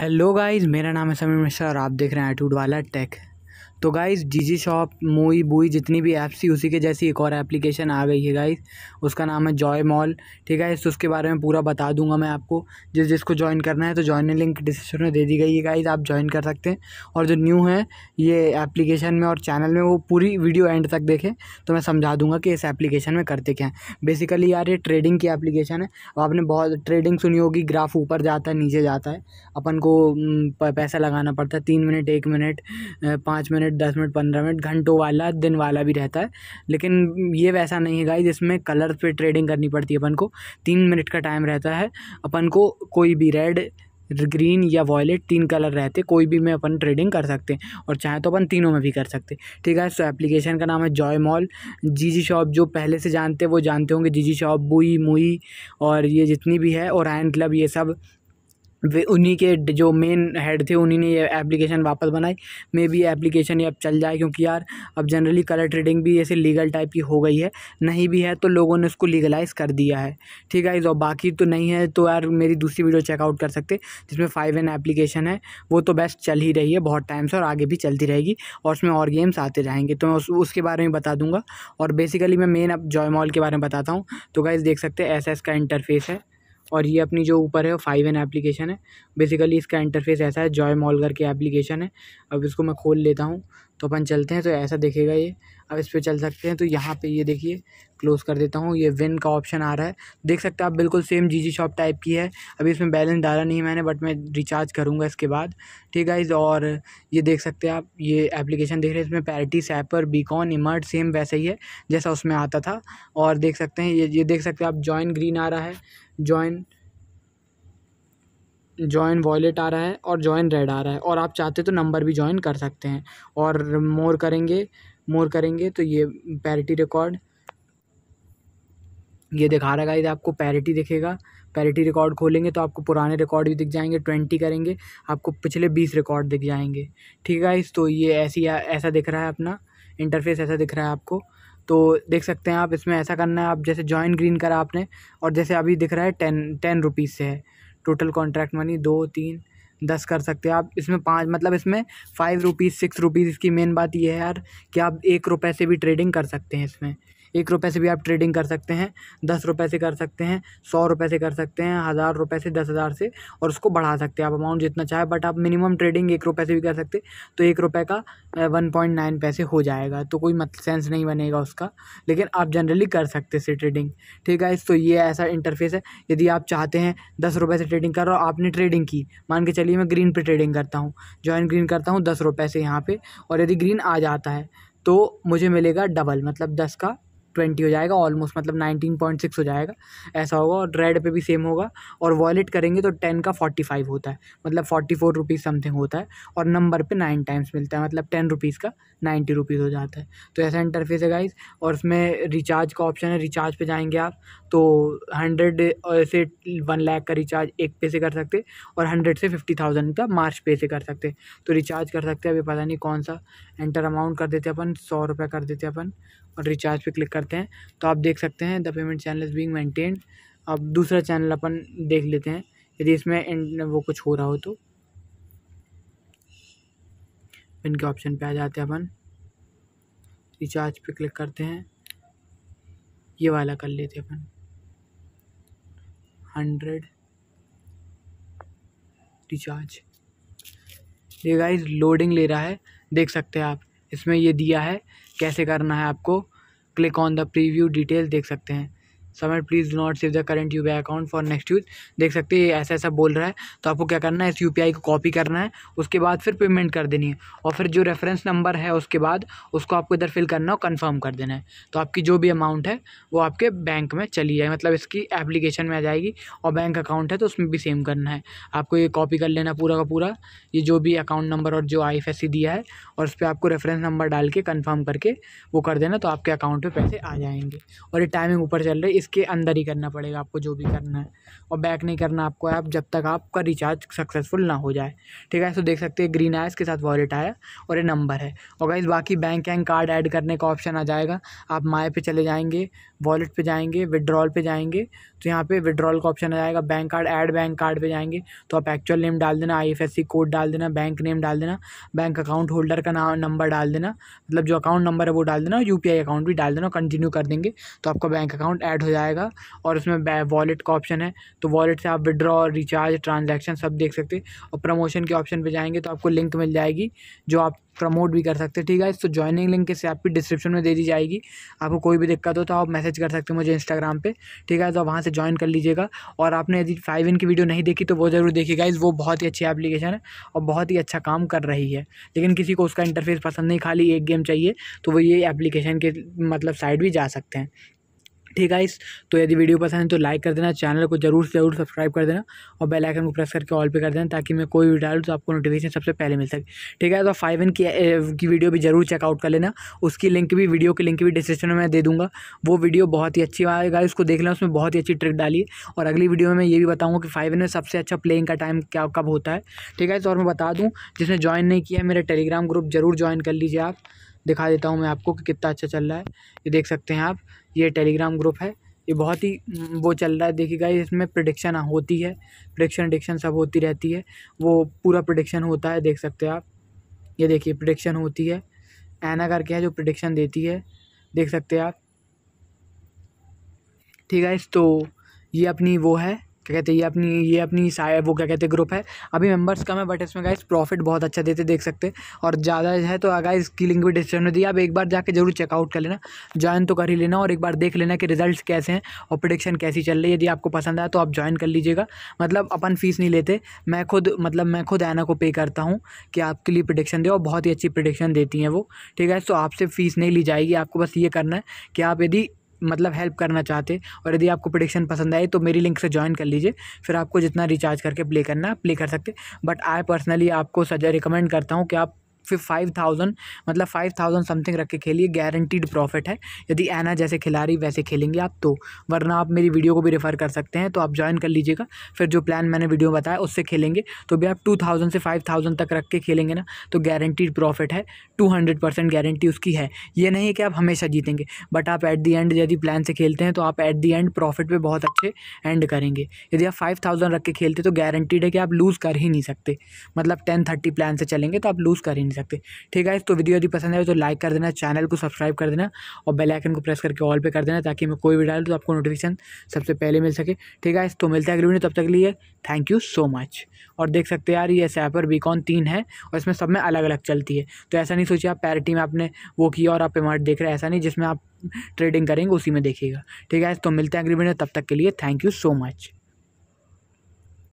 hello guys मेरा नाम है समीर मिश्रा और आप देख रहे हैं एटूड वाला टेक तो गाइज़ जी शॉप मूवी बूई जितनी भी ऐप्स थी उसी के जैसी एक और एप्लीकेशन आ गई है गाइज़ उसका नाम है जॉय मॉल ठीक है तो उसके बारे में पूरा बता दूंगा मैं आपको जिस जिसको ज्वाइन करना है तो जॉइन लिंक डिस्क्रिप्शन में दे दी गई है गाइज़ आप ज्वाइन कर सकते हैं और जो न्यू है ये एप्लीकेशन में और चैनल में वो पूरी वीडियो एंड तक देखें तो मैं समझा दूंगा कि इस एप्लीकेशन में करते क्या है बेसिकली यार ये ट्रेडिंग की एप्लीकेशन है आपने बहुत ट्रेडिंग सुनी होगी ग्राफ ऊपर जाता है नीचे जाता है अपन को पैसा लगाना पड़ता है तीन मिनट एक मिनट पाँच मिनट मिनट दस मिनट पंद्रह मिनट घंटों वाला दिन वाला भी रहता है लेकिन ये वैसा नहीं है गाइज जिसमें कलर पे ट्रेडिंग करनी पड़ती है अपन को तीन मिनट का टाइम रहता है अपन को कोई भी रेड ग्रीन या वॉयलेट तीन कलर रहते कोई भी में अपन ट्रेडिंग कर सकते हैं और चाहे तो अपन तीनों में भी कर सकते हैं ठीक है सो एप्लीकेशन का नाम है Joy Mall G G shop जो पहले से जानते हैं वो जानते होंगे जी जी शॉप बुई मुई और ये जितनी भी है और आयन क्लब ये सब वे उन्हीं के जो मेन हेड थे उन्हीं ने ये एप्लीकेशन वापस बनाई मे बी एप्लीकेशन ये अब चल जाए क्योंकि यार अब जनरली कलर ट्रेडिंग भी ऐसे लीगल टाइप की हो गई है नहीं भी है तो लोगों ने उसको लीगलाइज कर दिया है ठीक है और बाकी तो नहीं है तो यार मेरी दूसरी वीडियो चेकआउट कर सकते जिसमें फाइव एन एप्लीकेशन है वो तो बेस्ट चल ही रही है बहुत टाइम से और आगे भी चलती रहेगी और उसमें और गेम्स आते रहेंगे तो मैं उस, उसके बारे में बता दूंगा और बेसिकली मैं मेन अब जॉय मॉल के बारे में बताता हूँ तो गाइज़ देख सकते हैं ऐसा इसका इंटरफेस है और ये अपनी जो ऊपर है वो फाइव एन एप्लीकेशन है बेसिकली इसका इंटरफेस ऐसा है जॉय मॉल करके एप्लीकेशन है अब इसको मैं खोल लेता हूँ तो अपन चलते हैं तो ऐसा देखेगा ये अब इस पर चल सकते हैं तो यहाँ पे ये देखिए क्लोज़ कर देता हूँ ये विन का ऑप्शन आ रहा है देख सकते हैं आप बिल्कुल same G G shop type की है अभी इसमें बैलेंस डाला नहीं मैंने बट मैं रिचार्ज करूँगा इसके बाद ठीक है इस और ये देख सकते हैं आप ये एप्लीकेशन देख रहे हैं इसमें पैरिटी सैपर बीकॉन इमर्ट सेम वैसे ही है जैसा उसमें आता था और देख सकते हैं ये ये देख सकते हैं आप जॉइन ग्रीन आ रहा है जॉइन जॉइन वॉलेट आ रहा है और जॉइन रेड आ रहा है और आप चाहते तो नंबर भी जॉइन कर सकते हैं और मोर करेंगे मोर करेंगे तो ये पैरिटी रिकॉर्ड ये दिखा रहा है आपको पैरिटी दिखेगा पैरिटी रिकॉर्ड खोलेंगे तो आपको पुराने रिकॉर्ड भी दिख जाएंगे ट्वेंटी करेंगे आपको पिछले बीस रिकॉर्ड दिख जाएंगे ठीक है इस तो ये ऐसी ऐसा दिख रहा है अपना इंटरफेस ऐसा दिख रहा है आपको तो देख सकते हैं आप इसमें ऐसा करना है आप जैसे जॉइन ग्रीन करा आपने और जैसे अभी दिख रहा है टेन टेन रुपीज़ से है टोटल कॉन्ट्रैक्ट मनी दो तीन दस कर सकते हैं आप इसमें पाँच मतलब इसमें फ़ाइव रुपीज़ सिक्स रुपीज़ इसकी मेन बात ये है यार कि आप एक रुपये से भी ट्रेडिंग कर सकते हैं इसमें एक रुपये से भी आप ट्रेडिंग कर सकते हैं दस रुपये से कर सकते हैं सौ रुपये से कर सकते हैं हज़ार रुपये से दस हज़ार से और उसको बढ़ा सकते हैं आप अमाउंट जितना चाहे बट आप मिनिमम ट्रेडिंग एक रुपये से भी कर सकते तो एक रुपये का वन पॉइंट नाइन पैसे हो जाएगा तो कोई मत सेंस नहीं बनेगा उसका लेकिन आप जनरली कर सकते से ट्रेडिंग ठीक है तो ये ऐसा इंटरफेस है यदि आप चाहते हैं दस रुपये से ट्रेडिंग कर हो आपने ट्रेडिंग की मान के चलिए मैं ग्रीन पर ट्रेडिंग करता हूँ ज्वाइन ग्रीन करता हूँ दस रुपये से यहाँ पर और यदि ग्रीन आ जाता है तो मुझे मिलेगा डबल मतलब दस का ट्वेंटी हो जाएगा ऑलमोस्ट मतलब नाइनटीन पॉइंट सिक्स हो जाएगा ऐसा होगा और रेड पे भी सेम होगा और वॉलेट करेंगे तो टेन का फोर्टी फाइव होता है मतलब फोर्टी फोर रुपीज़ समथिंग होता है और नंबर पे नाइन टाइम्स मिलता है मतलब टेन रुपीज़ का नाइन्टी रुपीज़ हो जाता है तो ऐसा इंटरफेस है गाइज और उसमें रिचार्ज का ऑप्शन है रिचार्ज पे जाएंगे आप तो हंड्रेड से वन लैख का रिचार्ज एक पे से कर सकते और हंड्रेड से फिफ्टी थाउजेंड का मार्च पे से कर सकते तो रिचार्ज कर सकते अभी पता नहीं कौन सा एंटर अमाउंट कर देते अपन सौ रुपये कर देते अपन और रिचार्ज पे क्लिक करते हैं तो आप देख सकते हैं the payment channel is being maintain अब दूसरा चैनल अपन देख लेते हैं यदि इसमें वो कुछ हो रहा हो तो पिन के ऑप्शन पे आ जाते हैं अपन रिचार्ज पे क्लिक करते हैं ये वाला कर लेते अपन हंड्रेड रिचार्ज ये गाइस लोडिंग ले रहा है देख सकते हैं आप इसमें ये दिया है कैसे करना है आपको click on the preview detail देख सकते हैं समर please not save the current you account for next use देख सकते हैं ऐसा ऐसा बोल रहा है तो आपको क्या करना है इस यू को कॉपी करना है उसके बाद फिर पेमेंट कर देनी है और फिर जो रेफरेंस नंबर है उसके बाद उसको आपको इधर फिल करना और कन्फर्म कर देना है तो आपकी जो भी अमाउंट है वो आपके बैंक में चली जाए मतलब इसकी एप्लीकेशन में आ जाएगी और बैंक अकाउंट है तो उसमें भी सेम करना है आपको ये कॉपी कर लेना पूरा का पूरा ये जो भी अकाउंट नंबर और जो आई दिया है और उस पर आपको रेफरेंस नंबर डाल के कन्फर्म करके वो कर देना तो आपके अकाउंट में पैसे आ जाएंगे और ये टाइमिंग ऊपर चल रही है इस इसके अंदर ही करना पड़ेगा आपको जो भी करना है और बैक नहीं करना आपको ऐप जब तक आपका रिचार्ज सक्सेसफुल ना हो जाए ठीक है तो देख सकते हैं ग्रीन आया इसके साथ वॉलेट आया और ये नंबर है और गाइज बाकी बैंक एंड कार्ड ऐड करने का ऑप्शन आ जाएगा आप माए पे चले जाएंगे वॉलेट पे जाएंगे विड्रॉल पे जाएंगे तो यहाँ पे विड्रॉल का ऑप्शन आ जाएगा bank card add bank card पे जाएंगे तो आप एक्चुअल नेम डाल देना आईएफएससी कोड डाल देना बैंक नेम डाल देना बैंक अकाउंट होल्डर का नाम नंबर डाल देना मतलब जो अकाउंट नंबर है वो डाल देना यू अकाउंट भी डाल देना कंटिन्यू कर देंगे तो आपका बैंक अकाउंट ऐड हो जाएगा और उसमें वॉलेट का ऑप्शन है तो वॉलेट से आप विड्रॉ रिचार्ज ट्रांजेक्शन सब देख सकते और प्रमोशन के ऑप्शन पर जाएंगे तो आपको लिंक मिल जाएगी जो आप प्रमोट भी कर सकते हैं ठीक है तो ज्वाइनिंग लिंक इसे आपकी डिस्क्रिप्शन में दे दी जाएगी आपको कोई भी दिक्कत हो तो आप मैसेज कर सकते हो मुझे इंस्टाग्राम पर ठीक है तो वहाँ से ज्वाइन कर लीजिएगा और आपने यदि फाइव इन की वीडियो नहीं देखी तो वो ज़रूर देखिएगा इस वो बहुत ही अच्छी एप्लीकेशन है और बहुत ही अच्छा काम कर रही है लेकिन किसी को उसका इंटरफेस पसंद नहीं खाली एक गेम चाहिए तो वो ये एप्लीकेशन के मतलब साइड भी जा सकते हैं ठीक है गाइस तो यदि वीडियो पसंद है तो लाइक कर देना चैनल को जरूर से जरूर सब्सक्राइब कर देना और बेल आइकन को प्रेस करके ऑल पे कर देना ताकि मैं कोई भी डालू तो आपको नोटिफिकेशन सबसे पहले मिल सके ठीक है तो फाइव एन की, की वीडियो भी जरूर चेकआउट कर लेना उसकी लिंक भी वीडियो की लिंक भी डिस्क्रिप्शन में दे दूँगा वो वीडियो बहुत ही अच्छी आएगा उसको देख लेना उसमें बहुत ही अच्छी ट्रिक डाली और अगली वीडियो में मैं ये भी बताऊँगा कि फाइव इन में सबसे अच्छा प्लेइंग का टाइम क्या कब होता है ठीक है तो और मैं बता दूँ जिसने ज्वाइन नहीं किया है मेरा टेलीग्राम ग्रुप जरूर ज्वाइन कर लीजिए आप दिखा देता हूँ मैं आपको कि कितना अच्छा चल रहा है ये देख सकते हैं आप ये टेलीग्राम ग्रुप है ये बहुत ही वो चल रहा है देखिएगा इसमें प्रडिक्शन होती है प्रडिक्शन अडिक्शन सब होती रहती है वो पूरा प्रडिक्शन होता है देख सकते हैं आप ये देखिए प्रडिक्शन होती है ऐना करके है जो प्रडिक्शन देती है देख सकते हैं आप ठीक है इस तो ये अपनी वो है क्या कहते हैं ये अपनी ये अपनी साया वो क्या कहते हैं ग्रुप है अभी मेंबर्स कम है बट इसमें गाइस प्रॉफिट बहुत अच्छा देते देख सकते और ज़्यादा है तो अगर इसकी लिंक भी डिस्क्रिप्शन में दी आप एक बार जाके जरूर चेकआउट कर लेना ज्वाइन तो कर ही लेना और एक बार देख लेना कि रिजल्ट कैसे हैं और प्रोडिक्शन कैसी चल रही है यदि आपको पसंद आया तो आप ज्वाइन कर लीजिएगा मतलब अपन फीस नहीं लेते मैं खुद मतलब मैं खुद ऐना को पे करता हूँ कि आपके लिए प्रोडिक्शन दे और बहुत ही अच्छी प्रोडिक्शन देती हैं वो ठीक है तो आपसे फीस नहीं ली जाएगी आपको बस ये करना है कि आप यदि मतलब हेल्प करना चाहते और यदि आपको प्रोडिक्शन पसंद आए तो मेरी लिंक से ज्वाइन कर लीजिए फिर आपको जितना रिचार्ज करके प्ले करना प्ले कर सकते बट आई पर्सनली आपको सजा रिकमेंड करता हूँ कि आप फिर फाइव थाउजेंड मतलब फाइव थाउजेंड समथिंग रख के खेलिए गारंटीड प्रॉफिट है यदि एना जैसे खिलाड़ी वैसे खेलेंगे आप तो वरना आप मेरी वीडियो को भी रेफ़र कर सकते हैं तो आप ज्वाइन कर लीजिएगा फिर जो प्लान मैंने वीडियो बताया उससे खेलेंगे तो भी आप टू थाउजेंड से फाइव थाउजेंड तक रख के खेलेंगे ना तो गारंटीड प्रॉफिट है टू हंड्रेड परसेंट गारंटी उसकी है ये नहीं है कि आप हमेशा जीतेंगे बट आप एट दी एंड यदि प्लान से खेलते हैं तो आप एट दी एंड प्रॉफिट पर बहुत अच्छे एंड करेंगे यदि आप फाइव थाउजेंड रख के खेलते तो गारंटीड है कि आप लूज़ कर ही नहीं सकते मतलब टेन थर्टी प्लान से चलेंगे तो आप लूज़ कर ही नहीं सकते सकते ठीक है तो वीडियो यदि पसंद आए तो लाइक कर देना चैनल को सब्सक्राइब कर देना और बेल आइकन को प्रेस करके ऑल पे कर देना ताकि मैं कोई भी डालूँ तो आपको नोटिफिकेशन सबसे पहले मिल सके ठीक है तो मिलते हैं अगली वीडियो तब तक के लिए थैंक यू सो मच और देख सकते हैं यार ये ऐसे पर बीकॉन तीन है और इसमें सब में अलग अलग चलती है तो ऐसा नहीं सोचिए आप पैरिटी में आपने वो किया और आप पेमेंट देख रहे हैं ऐसा नहीं जिसमें आप ट्रेडिंग करेंगे उसी में देखिएगा ठीक है तो मिलते हैं अगली वीडियो तब तक के लिए थैंक यू सो मच